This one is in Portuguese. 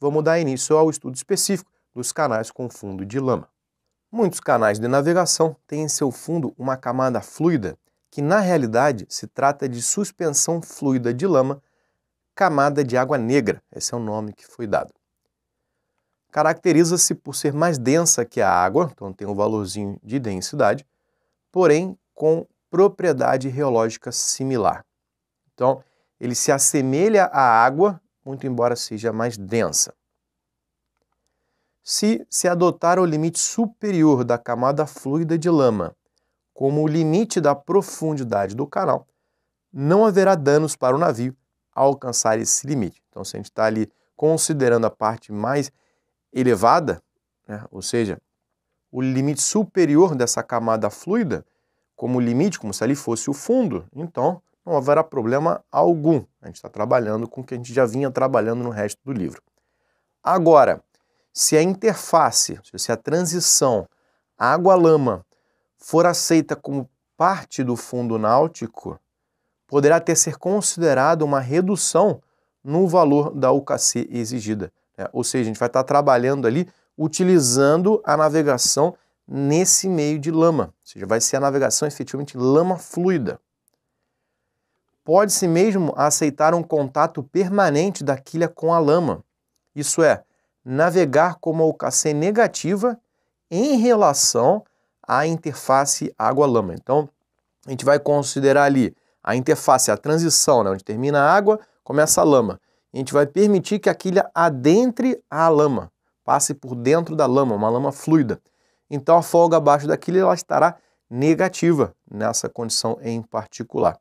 vamos dar início ao estudo específico dos canais com fundo de lama. Muitos canais de navegação têm em seu fundo uma camada fluida, que na realidade se trata de suspensão fluida de lama, camada de água negra, esse é o nome que foi dado. Caracteriza-se por ser mais densa que a água, então tem um valorzinho de densidade, porém com propriedade reológica similar. Então, ele se assemelha à água muito embora seja mais densa. Se se adotar o limite superior da camada fluida de lama como o limite da profundidade do canal, não haverá danos para o navio ao alcançar esse limite. Então, se a gente está ali considerando a parte mais elevada, né, ou seja, o limite superior dessa camada fluida, como limite, como se ali fosse o fundo, então não haverá problema algum. A gente está trabalhando com o que a gente já vinha trabalhando no resto do livro. Agora, se a interface, se a transição água-lama for aceita como parte do fundo náutico, poderá ter ser considerada uma redução no valor da UKC exigida. Né? Ou seja, a gente vai estar tá trabalhando ali utilizando a navegação nesse meio de lama. Ou seja, vai ser a navegação efetivamente lama fluida pode-se mesmo aceitar um contato permanente da quilha com a lama, isso é, navegar com uma OKC negativa em relação à interface água-lama. Então, a gente vai considerar ali a interface, a transição, né, onde termina a água, começa a lama. A gente vai permitir que a quilha adentre a lama, passe por dentro da lama, uma lama fluida. Então, a folga abaixo da quilha ela estará negativa nessa condição em particular.